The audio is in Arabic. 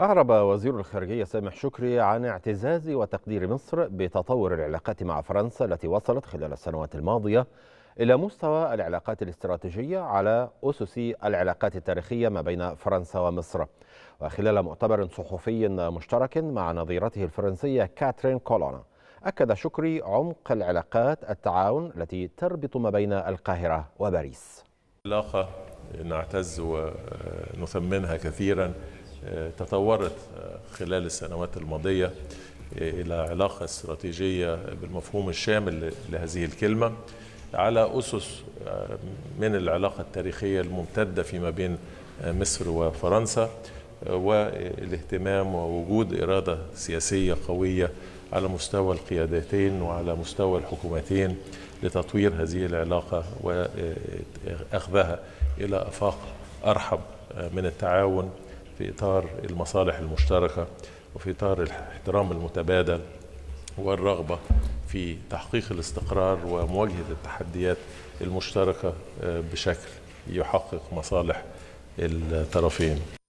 أعرب وزير الخارجية سامح شكري عن اعتزاز وتقدير مصر بتطور العلاقات مع فرنسا التي وصلت خلال السنوات الماضية إلى مستوى العلاقات الاستراتيجية على أسس العلاقات التاريخية ما بين فرنسا ومصر وخلال مؤتمر صحفي مشترك مع نظيرته الفرنسية كاترين كولونا أكد شكري عمق العلاقات التعاون التي تربط ما بين القاهرة وباريس علاقة نعتز ونثمنها كثيراً تطورت آه، خلال السنوات الماضية آه، إلى علاقة استراتيجية بالمفهوم الشامل لهذه الكلمة على أسس آه، من العلاقة التاريخية الممتدة فيما بين مصر وفرنسا والاهتمام ووجود إرادة سياسية قوية على مستوى القيادتين وعلى مستوى الحكومتين لتطوير هذه العلاقة وأخذها إلى أفاق أرحب من التعاون في اطار المصالح المشتركه وفي اطار الاحترام المتبادل والرغبه في تحقيق الاستقرار ومواجهه التحديات المشتركه آه، بشكل يحقق مصالح الطرفين